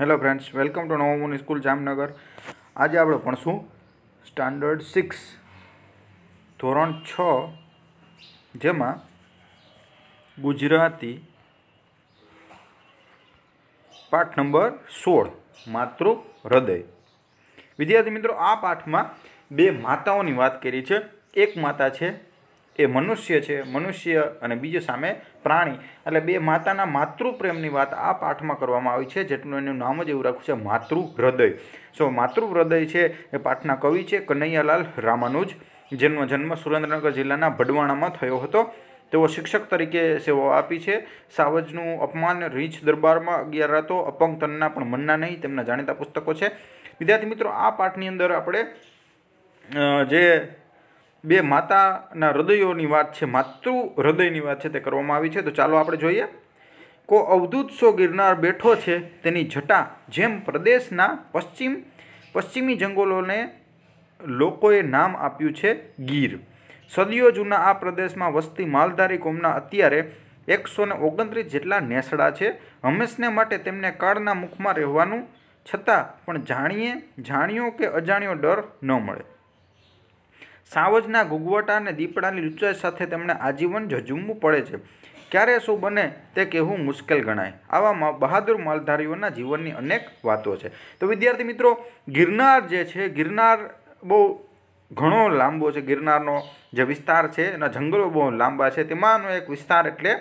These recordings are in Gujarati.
હેલો ફ્રેન્ડ્સ વેલકમ ટુ નવમુન સ્કૂલ જામનગર આજે આપણે ભણશું સ્ટાન્ડર્ડ સિક્સ ધોરણ છ જેમાં ગુજરાતી પાઠ નંબર સોળ માતૃ હૃદય વિદ્યાર્થી મિત્રો આ પાઠમાં બે માતાઓની વાત કરી છે એક માતા છે એ મનુષ્ય છે મનુષ્ય અને બીજું સામે પ્રાણી એટલે બે માતાના માતૃપ્રેમની વાત આ પાઠમાં કરવામાં આવી છે જેટલું એનું નામ જ એવું રાખ્યું છે માતૃ સો માતૃ છે એ પાઠના કવિ છે કનૈયાલાલ રામાનુજ જેમનો જન્મ સુરેન્દ્રનગર જિલ્લાના ભડવાણામાં થયો હતો તેઓ શિક્ષક તરીકે સેવાઓ આપી છે સાવજનું અપમાન રીંછ દરબારમાં અગિયાર રાતો અપંગ તનના પણ મનના નહીં તેમના જાણીતા પુસ્તકો છે વિદ્યાર્થી મિત્રો આ પાઠની અંદર આપણે જે બે માતાના હૃદયોની વાત છે માતૃ હૃદયની વાત છે તે કરવામાં આવી છે તો ચાલો આપણે જોઈએ કો અવધૂત સો ગિરનાર બેઠો છે તેની જટા જેમ પ્રદેશના પશ્ચિમ પશ્ચિમી જંગલોને લોકોએ નામ આપ્યું છે ગીર સદીઓ જૂના આ પ્રદેશમાં વસતી માલધારી કોમના અત્યારે એકસો ને ઓગણત્રીસ જેટલા નેસડા છે હંમેશને માટે તેમને કાળના મુખમાં રહેવાનું છતાં પણ જાણીએ જાણ્યો કે અજાણ્યો ડર ન મળે સાવજના ગુગવટા અને દીપડાની લુચાઈ સાથે તેમણે આજીવન ઝઝુમવું પડે છે ક્યારે શું બને તે કહેવું મુશ્કેલ ગણાય આવામાં બહાદુર માલધારીઓના જીવનની અનેક વાતો છે તો વિદ્યાર્થી મિત્રો ગિરનાર જે છે ગિરનાર બહુ ઘણો લાંબો છે ગિરનારનો જે વિસ્તાર છે એના જંગલો બહુ લાંબા છે તેમાંનો એક વિસ્તાર એટલે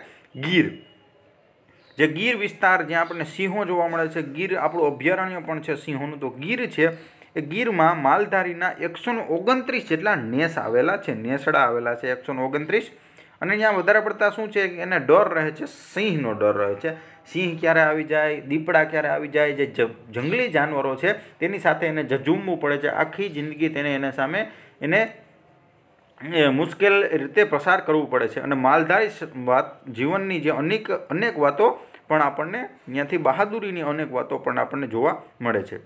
ગીર જે ગીર વિસ્તાર જ્યાં આપણને સિંહો જોવા મળે છે ગીર આપણું અભયારણ્ય પણ છે સિંહોનું તો ગીર છે એ ગીરમાં માલધારીના એકસો ઓગણત્રીસ જેટલા નેસ આવેલા છે નેસડા આવેલા છે એકસો ઓગણત્રીસ અને અહીંયા વધારે પડતા શું છે એને ડર રહે છે સિંહનો ડર રહે છે સિંહ ક્યારે આવી જાય દીપડા ક્યારે આવી જાય જે જંગલી જાનવરો છે તેની સાથે એને ઝઝૂમવું પડે છે આખી જિંદગી તેને એના સામે એને મુશ્કેલ રીતે પસાર કરવું પડે છે અને માલધારી વાત જીવનની જે અનેક અનેક વાતો પણ આપણને ત્યાંથી બહાદુરીની અનેક વાતો પણ આપણને જોવા મળે છે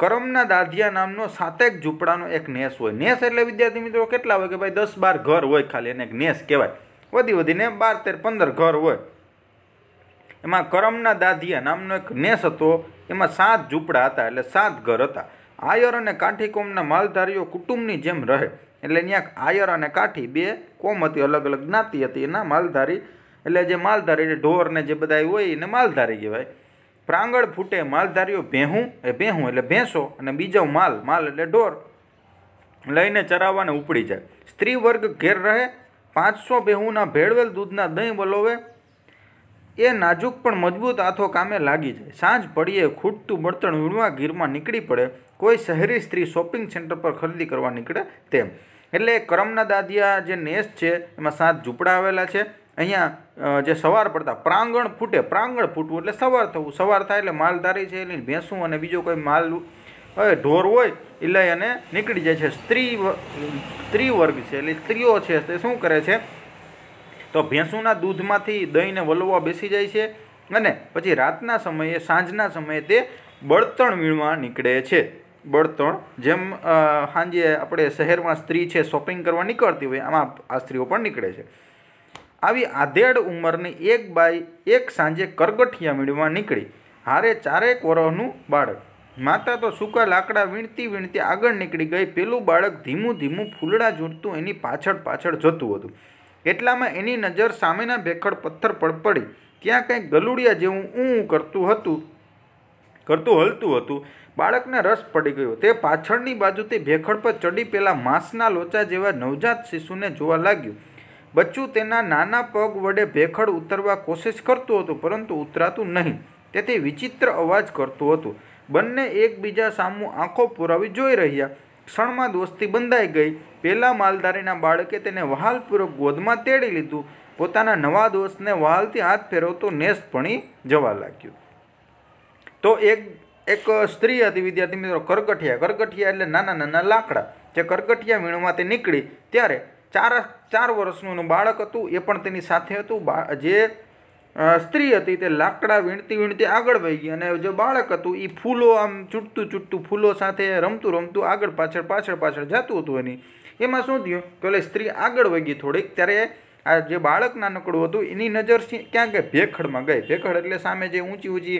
કરમના દાધિયા નામનો સાતેક ઝૂંપડાનો એક નેસ હોય નેસ એટલે વિદ્યાર્થી મિત્રો કેટલા હોય કે ભાઈ દસ બાર ઘર હોય ખાલી એને એક નેસ કહેવાય વધી વધીને બાર તેર પંદર ઘર હોય એમાં કરમના દાધિયા નામનો એક નેસ હતો એમાં સાત ઝૂંપડા હતા એટલે સાત ઘર હતા આયર અને કાઠી કોમના માલધારીઓ કુટુંબની જેમ રહે એટલે ત્યાં આયર અને કાઠી બે કોમ હતી અલગ અલગ જ્ઞાતિ હતી એના માલધારી એટલે જે માલધારી ઢોર ને જે બધા હોય એને માલધારી કહેવાય પ્રાંગણ ફૂટે માલધારીઓ ભેહું એ ભેહું એટલે ભેંસો અને બીજો માલ માલ એટલે ઢોર લઈને ચરાવવાને ઉપડી જાય સ્ત્રી વર્ગ ઘેર રહે પાંચસો ભેહુંના ભેળવેલ દૂધના દહીં વલોવે એ નાજુક પણ મજબૂત આથો કામે લાગી જાય સાંજ પડીએ ખૂટતું બળતણ વીણવા ગીરમાં નીકળી પડે કોઈ શહેરી સ્ત્રી શોપિંગ સેન્ટર પર ખરીદી કરવા નીકળે તેમ એટલે કરમના દાદિયા જે નેસ છે એમાં સાત ઝૂંપડા આવેલા છે અહીંયા જે સવાર પડતા પ્રાંગણ ફૂટે પ્રાંગણ ફૂટવું એટલે સવાર થવું સવાર થાય એટલે માલધારી છે એની ભેંસું અને બીજો કોઈ માલ હવે ઢોર હોય એ લઈ અને નીકળી જાય છે સ્ત્રી સ્ત્રી વર્ગ છે એટલે સ્ત્રીઓ છે તે શું કરે છે તો ભેંસુના દૂધમાંથી દહીંને વલવા બેસી જાય છે અને પછી રાતના સમયે સાંજના સમયે તે બળતણ વીણવા નીકળે છે બળતણ જેમ સાંજે આપણે શહેરમાં સ્ત્રી છે શોપિંગ કરવા નીકળતી હોય આમાં આ સ્ત્રીઓ પણ નીકળે છે આવી આધેડ ઉંમરની એક બાઈ એક સાંજે કરગઠિયા મીણવા નીકળી હારે ચારેક વરહનું બાળક માતા તો સૂકા લાકડા વીણતી વીણતી આગળ નીકળી ગઈ પેલું બાળક ધીમું ધીમું ફૂલડા ઝૂંટતું એની પાછળ પાછળ જતું હતું એટલામાં એની નજર સામેના ભેખડ પથ્થર પર પડી ત્યાં કંઈક ગલુડિયા જેવું ઊં કરતું હતું કરતું હલતું હતું બાળકને રસ પડી ગયો તે પાછળની બાજુથી ભેખડ પર ચડી પેલા માંસના લોચા જેવા નવજાત શિશુને જોવા લાગ્યું બચ્ચું તેના નાના પગ વડે ભેખડ ઉતરવા કોશિશ કરતું હતું પરંતુ ઉતરાતું નહીં તેથી વિચિત્ર અવાજ કરતું હતું બંને એકબીજા સામું આંખો પુરાવી જોઈ રહ્યા ક્ષણમાં દોસ્તી બંધાઈ ગઈ પહેલાં માલધારીના બાળકે તેને વહાલપૂર્વક ગોદમાં તેડી લીધું પોતાના નવા દોસ્તને વહાલથી હાથ ફેરવતો નેસ ભણી જવા લાગ્યું તો એક એક સ્ત્રી હતી વિદ્યાર્થી મિત્રો કરગઠિયા કરકઠિયા એટલે નાના નાના લાકડા જે કરકઠિયા વીણમાંથી નીકળી ત્યારે ચાર ચાર વર્ષનું બાળક હતું એ પણ તેની સાથે હતું જે સ્ત્રી હતી તે લાકડા વીણતી વીણતી આગળ વહી ગઈ અને જે બાળક હતું એ ફૂલો આમ ચૂંટતું ચૂંટતું ફૂલો સાથે રમતું રમતું આગળ પાછળ પાછળ પાછળ જતું હતું એની એમાં શું થયું કે ઓલે સ્ત્રી આગળ વહી ગઈ થોડીક ત્યારે આ જે બાળક નાનકડું હતું એની નજર ક્યાં ગઈ ભેખડમાં ગઈ ભેખડ એટલે સામે જે ઊંચી ઊંચી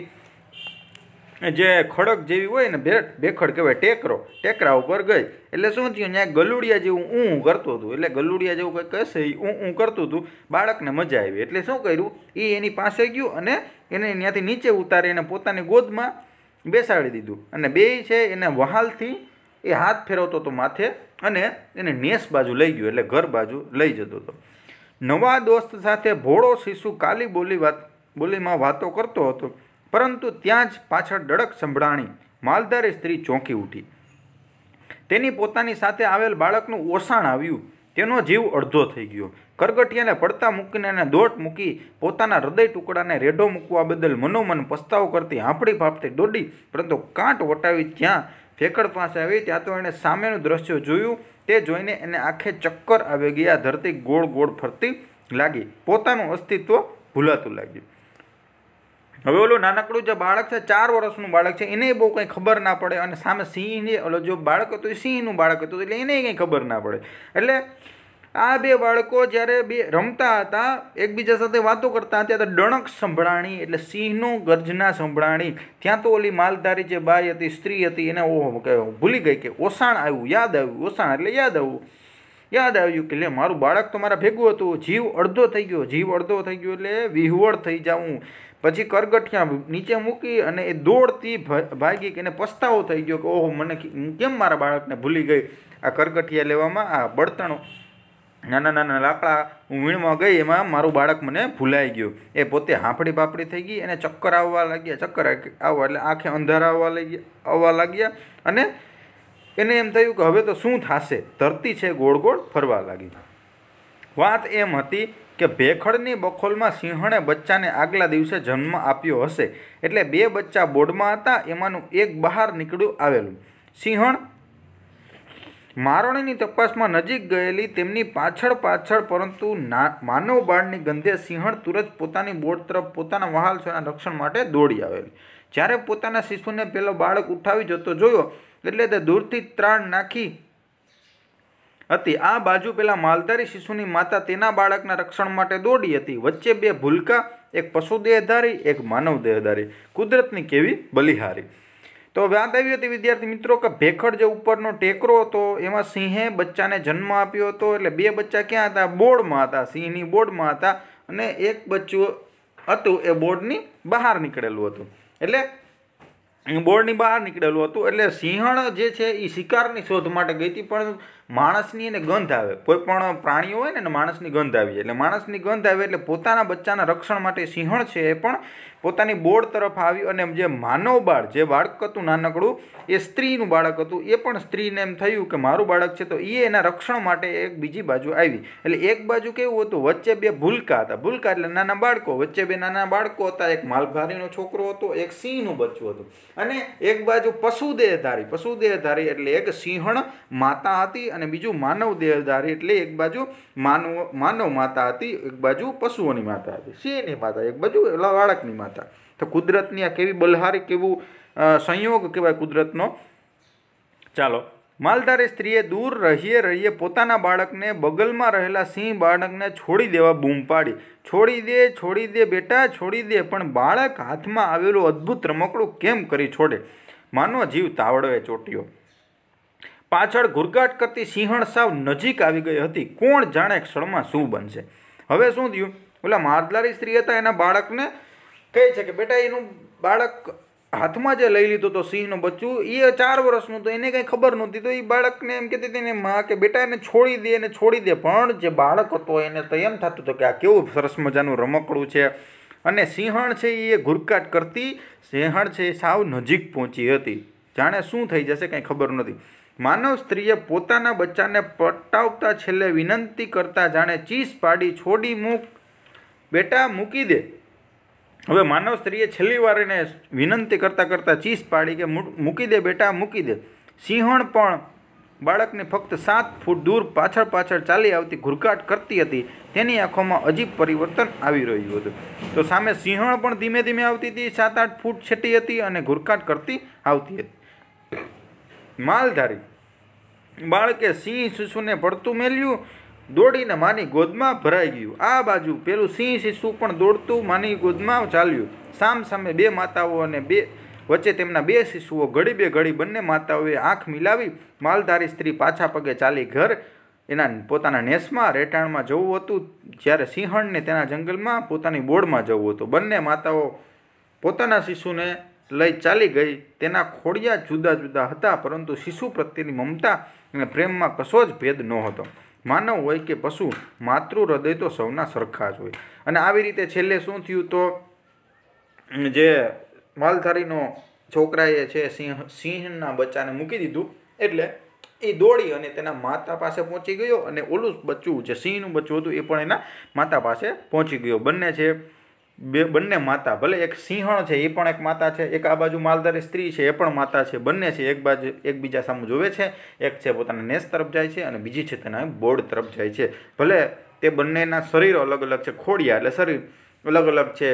જે ખડક જેવી હોય ને ભેટ ભેખડ કહેવાય ટેકરો ટેકરા ઉપર ગઈ એટલે શું થયું ત્યાં ગલુડિયા જેવું ઊં કરતું હતું એટલે ગલુડિયા જેવું કંઈક હશે એ ઊં ઊં કરતું હતું બાળકને મજા આવી એટલે શું કર્યું એ એની પાસે ગયું અને એને ત્યાંથી નીચે ઉતારી એને પોતાની ગોદમાં બેસાડી દીધું અને બે છે એને વહાલથી એ હાથ ફેરવતો હતો માથે અને એને નેસ બાજુ લઈ ગયો એટલે ઘર બાજુ લઈ જતો હતો નવા દોસ્ત સાથે ભોળો શિશુ કાલી બોલી વાત બોલીમાં વાતો કરતો હતો પરંતુ ત્યાં જ પાછળ ડડક સંભળાણી માલધારી સ્ત્રી ચોંકી ઉઠી તેની પોતાની સાથે આવેલ બાળકનું ઓસાણ આવ્યું તેનો જીવ અડધો થઈ ગયો કરગટિયાને પડતા મૂકીને એને દોટ મૂકી પોતાના હૃદય ટુકડાને રેઢો મૂકવા બદલ મનોમન પસ્તાવો કરતી હાંફળી ફાફતી દોડી પરંતુ કાંટ વટાવી ત્યાં ફેકડ પાસે આવી ત્યાં તો એણે સામેનું દ્રશ્ય જોયું તે જોઈને એને આંખે ચક્કર આવી ગયા ધરતી ગોળ ગોળ ફરતી લાગી પોતાનું અસ્તિત્વ ભૂલાતું લાગ્યું હવે ઓલું નાનકડું જે બાળક છે ચાર વર્ષનું બાળક છે એને બહુ કંઈ ખબર ના પડે અને સામે સિંહને ઓલો જો બાળક હતું એ સિંહનું બાળક હતું એટલે એને કંઈ ખબર ના પડે એટલે આ બે બાળકો જ્યારે બે રમતા હતા એકબીજા સાથે વાતો કરતા હતા તો ડણક સંભળાણી એટલે સિંહનું ગર્જના સંભળાણી ત્યાં તો ઓલી માલધારી જે બાઈ હતી સ્ત્રી હતી એને ઓહો ભૂલી ગઈ કે ઓસાણ આવ્યું યાદ આવ્યું ઓસાણ એટલે યાદ આવ્યું યાદ આવ્યું કે લે મારું બાળક તો મારા ભેગું હતું જીવ અડધો થઈ ગયો જીવ અડધો થઈ ગયો એટલે વિહવળ થઈ જાઉં પછી કરગઠિયા નીચે મૂકી અને એ દોડતી ભાગી કે એને પસ્તાવો થઈ ગયો કે ઓહો મને કેમ મારા બાળકને ભૂલી ગઈ આ કરગઠિયા લેવામાં આ બળતણો નાના નાના લાકડા હું વીણમાં ગઈ એમાં મારું બાળક મને ભૂલાઈ ગયું એ પોતે હાંફડી પાપડી થઈ ગઈ એને ચક્કર આવવા લાગ્યા ચક્કર આવવા એટલે આંખે અંધારા આવવા લાગ્યા આવવા લાગ્યા અને એને એમ થયું કે હવે તો શું થશે ધરતી છે ગોળ ગોળ ફરવા લાગી વાત એમ હતી કે ભેખડની બખોલમાં સિંહણે બચ્ચાને આગલા દિવસે જન્મ આપ્યો હશે એટલે બે બચ્ચા બોર્ડમાં હતા એમાંનું એક બહાર નીકળ્યું આવેલું સિંહણ મારણીની તપાસમાં નજીક ગયેલી તેમની પાછળ પાછળ પરંતુ ના માનવ બાળની ગંધે સિંહણ તુરત પોતાની બોર્ડ તરફ પોતાના વહાલ રક્ષણ માટે દોડી આવેલી જ્યારે પોતાના શિશુને પેલો બાળક ઉઠાવી જતો જોયો એટલે તે દૂરથી ત્રાણ નાખી હતી આ બાજુ પેલા માલધારી શિશુની માતા તેના બાળકના રક્ષણ માટે દોડી હતી વચ્ચે બે ભૂલકા એક પશુ દેહધારી એક માનવ દેહધારી કુદરતની કેવી બલિહારી તો વાત આવી હતી વિદ્યાર્થી મિત્રો કે ભેખડ જે ઉપરનો ટેકરો હતો એમાં સિંહે બચ્ચાને જન્મ આપ્યો હતો એટલે બે બચ્ચા ક્યાં હતા બોર્ડમાં હતા સિંહની બોર્ડમાં હતા અને એક બચ્ચું હતું એ બોર્ડની બહાર નીકળેલું હતું એટલે બોર્ડની બહાર નીકળેલું હતું એટલે સિંહણ જે છે એ શિકારની શોધ માટે ગઈ હતી પણ માણસની એને ગંધ આવે કોઈ પણ પ્રાણીઓ હોય ને એને માણસની ગંધ આવી એટલે માણસની ગંધ આવે એટલે પોતાના બચ્ચાના રક્ષણ માટે સિંહણ છે એ પણ પોતાની બોર્ડ તરફ આવી અને જે માનવ બાળ જે બાળક હતું નાનકડું એ સ્ત્રીનું બાળક હતું એ પણ સ્ત્રીને એમ થયું કે મારું બાળક છે તો એ એના રક્ષણ માટે એક બીજી બાજુ આવી એટલે એક બાજુ કેવું હતું વચ્ચે બે ભૂલકા હતા ભૂલકા એટલે નાના બાળકો વચ્ચે બે નાના બાળકો હતા એક માલભારીનો છોકરો હતો એક સિંહનું બચ્ચું હતું અને એક બાજુ પશુદેહધારી પશુદેહધારી એટલે એક સિંહણ માતા હતી અને બીજું માનવ દેહધારી એટલે એક બાજુ માનવ માનવ માતા હતી એક બાજુ પશુઓની માતા હતી સિંહની માતા એક બાજુ એલા બાળકની માતા તો કુદરતની આ કેવી બલહારી કેવું સંયોગ કહેવાય કુદરતનો ચાલો માલધારી સ્ત્રીએ દૂર રહીએ રહીએ પોતાના બાળકને બગલમાં રહેલા સિંહ બાળકને છોડી દેવા બૂમ પાડી છોડી દે છોડી દે બેટા છોડી દે પણ બાળક હાથમાં આવેલું અદ્ભુત રમકડું કેમ કરી છોડે માનો જીવ તાવડવે ચોટ્યો પાછળ ઘુરઘાટ કરતી સિંહણ સાવ નજીક આવી ગઈ હતી કોણ જાણે ક્ષણમાં શું બનશે હવે શું થયું ઓલા મારદારી સ્ત્રી હતા એના બાળકને કહે છે કે બેટા એનું બાળક હાથમાં જે લઈ લીધો તો સિંહનું બચ્ચું એ ચાર વર્ષનું તો એને કંઈ ખબર નહોતી તો એ બાળકને એમ કહેતી હતી ને માં કે બેટા એને છોડી દે એને છોડી દે પણ જે બાળક હતો એને તો એમ થતું હતું કે આ કેવું સરસ મજાનું રમકડું છે અને સિંહણ છે એ ઘુરકાટ કરતી સિંહણ છે એ સાવ નજીક પહોંચી હતી જાણે શું થઈ જશે કંઈ ખબર નથી માનવ સ્ત્રીએ પોતાના બચ્ચાને પટાવતા છેલ્લે વિનંતી કરતા જાણે ચીસ પાડી છોડી મૂક બેટા મૂકી દે હવે માનવ સ્ત્રીએ છેલ્લી વાર એને વિનંતી કરતાં કરતાં ચીસ પાડી કે મૂકી દે બેટા મૂકી દે સિંહણ પણ બાળકને ફક્ત સાત ફૂટ દૂર પાછળ પાછળ ચાલી આવતી ઘુરકાટ કરતી હતી તેની આંખોમાં અજીબ પરિવર્તન આવી રહ્યું હતું તો સામે સિંહણ પણ ધીમે ધીમે આવતી હતી સાત આઠ ફૂટ છેટી હતી અને ઘુરકાટ કરતી આવતી હતી માલધારી બાળકે સિંહ શિશુને પડતું મેલ્યું દોડીને માની ગોદમાં ભરાઈ ગયું આ બાજુ પેલું સિંહ શિશુ પણ દોડતું માની ગોદમાં ચાલ્યું સામ સામે બે માતાઓ અને બે વચ્ચે તેમના બે શિશુઓ ઘડી બે ઘડી બંને માતાઓએ આંખ મિલાવી માલધારી સ્ત્રી પાછા પગે ચાલી ઘર એના પોતાના નેસમાં રેટાણમાં જવું હતું જ્યારે સિંહણને તેના જંગલમાં પોતાની બોર્ડમાં જવું હતું બંને માતાઓ પોતાના શિશુને લઈ ચાલી ગઈ તેના ખોડિયા જુદા જુદા હતા પરંતુ શિશુ પ્રત્યેની મમતા અને પ્રેમમાં કશો જ ભેદ નહોતો માનવ હોય કે પશુ માતૃ હૃદય તો સૌના સરખા જ હોય અને આવી રીતે છેલ્લે શું થયું તો જે માલધારીનો છોકરાએ છે સિંહ સિંહના બચ્ચાને મૂકી દીધું એટલે એ દોડી અને તેના માતા પાસે પહોંચી ગયો અને ઓલું બચ્ચું જે સિંહનું બચ્ચું હતું એ પણ એના માતા પાસે પહોંચી ગયો બંને છે બે બંને માતા ભલે એક સિંહણ છે એ પણ એક માતા છે એક આ બાજુ માલદારી સ્ત્રી છે એ પણ માતા છે બંને છે એક બાજુ એકબીજા સામે જોવે છે એક છે પોતાના નેસ તરફ જાય છે અને બીજી છે તેના બોર્ડ તરફ જાય છે ભલે તે બંનેના શરીર અલગ અલગ છે ખોડિયા એટલે શરીર અલગ અલગ છે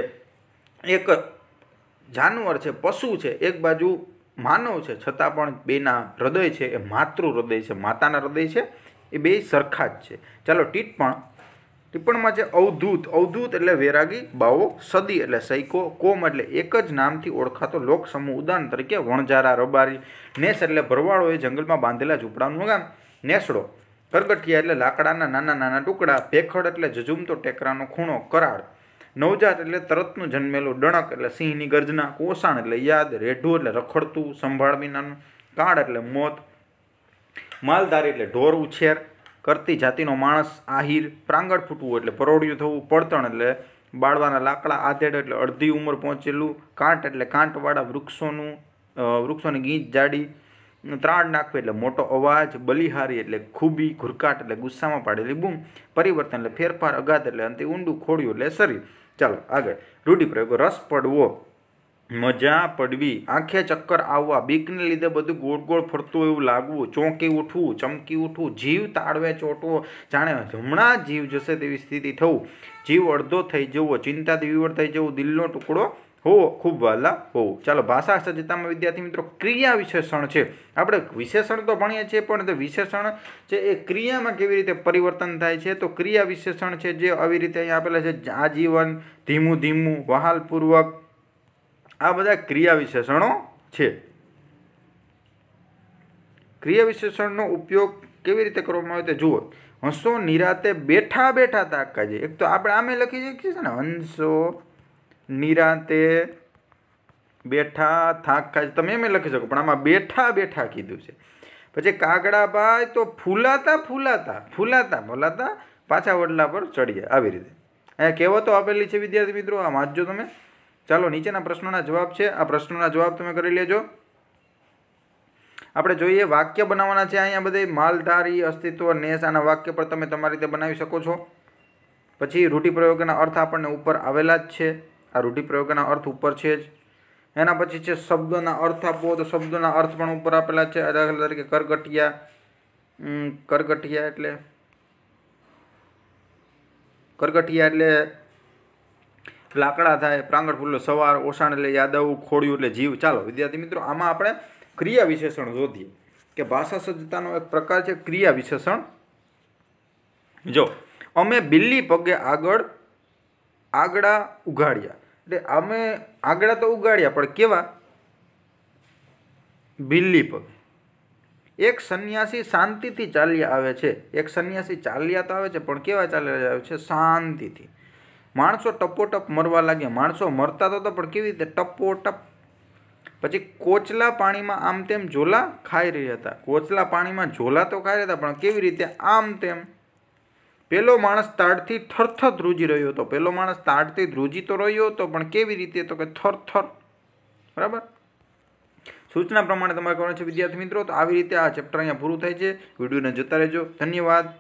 એક જાનવર છે પશુ છે એક બાજુ માનવ છે છતાં પણ બેના હૃદય છે એ માતૃ હૃદય છે માતાના હૃદય છે એ બે સરખા જ છે ચાલો ટીટ પણ ટિપ્પણમાં છે અવધૂત અવધૂત એટલે વેરાગી બાવો સદી એટલે સૈકો કોમ એટલે એક જ નામથી ઓળખાતો લોકસમૂહ સમૂહ ઉદાહરણ તરીકે વણઝારા રબારી નેસ એટલે ભરવાડો એ જંગલમાં બાંધેલા ઝૂંપડાનું ગામ નેસડો કરગઠિયા એટલે લાકડાના નાના નાના ટુકડા ભેખડ એટલે જજુમતો ટેકરાનો ખૂણો કરાળ નવજાત એટલે તરતનું જન્મેલું ડણક એટલે સિંહની ગર્જના કોસાણ એટલે યાદ રેઢું એટલે રખડતું સંભાળ વિનાનું કાળ એટલે મોત માલધારી એટલે ઢોર ઉછેર કરતી જાતિનો માણસ આહિર પ્રાંગણ ફૂટવું એટલે પરોળિયું થવું પડતણ એટલે બાળવાના લાકડા આધેડ એટલે અડધી ઉંમર પહોંચેલું કાંટ એટલે કાંટવાળા વૃક્ષોનું વૃક્ષોની ગીંચ જાડી ત્રાણ નાખવું એટલે મોટો અવાજ બલિહારી એટલે ખૂબી ઘુરકાટ એટલે ગુસ્સામાં પાડેલી બૂમ પરિવર્તન એટલે ફેરફાર અગાધ એટલે અંતે ઊંડું ખોડ્યું એટલે શરીર ચાલો આગળ રૂઢિપ્રયોગો રસ પડવો મજા પડવી આંખે ચક્કર આવવા બીકને લીધે બધું ગોળ ગોળ ફરતું એવું લાગવું ચોંકી ઉઠવું ચમકી ઉઠવું જીવ તાળવે ચોંટવો જાણે હમણાં જીવ જશે તેવી સ્થિતિ થવું જીવ અડધો થઈ જવો ચિંતાથી વિવળ થઈ જવું દિલનો ટુકડો હોવો ખૂબ વહાલા હોવો ચાલો ભાષા સજ્જતામાં વિદ્યાર્થી મિત્રો ક્રિયા વિશેષણ છે આપણે વિશેષણ તો ભણીએ છીએ પણ તે વિશેષણ છે એ ક્રિયામાં કેવી રીતે પરિવર્તન થાય છે તો ક્રિયા વિશેષણ છે જે આવી રીતે અહીંયા આપેલા છે આજીવન ધીમું ધીમું વહાલપૂર્વક આ બધા ક્રિયા વિશેષણો છે ક્રિયા વિશેષણનો ઉપયોગ કેવી રીતે કરવામાં આવે તે જુઓ હંસો નિરાતે બેઠા બેઠા તાકાજે એક તો આપણે આમે લખી શકીએ છીએ ને હંસો નિરાતે બેઠા થાકા તમે એમ લખી શકો પણ આમાં બેઠા બેઠા કીધું છે પછી કાગડાભાઈ તો ફૂલાતા ફૂલાતા ફૂલાતા ફૂલાતા પાછા વડલા પર ચડ્યા આવી રીતે અહીંયા કહેવતો આપેલી છે વિદ્યાર્થી મિત્રો આમ વાંચજો તમે ચાલો નીચેના પ્રશ્નોના જવાબ છે આ પ્રશ્નોના જવાબ તમે કરી લેજો આપણે જોઈએ વાક્ય બનાવવાના છે અહીંયા બધે માલધારી અસ્તિત્વ નેશ આના વાક્ય પર તમે તમારી રીતે બનાવી શકો છો પછી રૂઢિપ્રયોગના અર્થ આપણને ઉપર આવેલા જ છે આ રૂઢિપ્રયોગના અર્થ ઉપર છે જ એના પછી છે શબ્દોના અર્થ આપવો તો શબ્દોના અર્થ પણ ઉપર આપેલા છે દાખલા તરીકે કરગઠિયા કરગઠિયા એટલે કરગઠિયા એટલે લાકડા થાય પ્રાંગણ ફૂલો સવાર ઓસાણ એટલે યાદવ ખોડિયું એટલે જીવ ચાલો વિદ્યાર્થી મિત્રો આમાં આપણે ક્રિયા વિશેષણ શોધીએ કે ભાષા સજ્જતાનો એક પ્રકાર છે ક્રિયા વિશેષણ જો અમે બિલ્લી પગે આગળ આગડા ઉગાડ્યા એટલે અમે આગડા તો ઉગાડ્યા પણ કેવા બિલ્લી પગે એક સંન્યાસી શાંતિથી ચાલ્યા આવે છે એક સંન્યાસી ચાલ્યા તો આવે છે પણ કેવા ચાલ્યા આવે છે શાંતિથી માણસો ટપોટપ મરવા લાગ્યા માણસો મરતા તો હતા પણ કેવી રીતે ટપોટપ પછી કોચલા પાણીમાં આમ તેમ ઝોલા ખાઈ રહ્યા હતા કોચલા પાણીમાં ઝોલા તો ખાઈ રહ્યા હતા પણ કેવી રીતે આમ તેમ પેલો માણસ તાડથી થરથર ધ્રુજી રહ્યો હતો પેલો માણસ તાડથી ધ્રુજી તો રહ્યો હતો પણ કેવી રીતે તો કે થરથર બરાબર સૂચના પ્રમાણે તમારે કરવાનું છે વિદ્યાર્થી મિત્રો તો આવી રીતે આ ચેપ્ટર અહીંયા પૂરું થાય છે વિડીયોને જોતા રહેજો ધન્યવાદ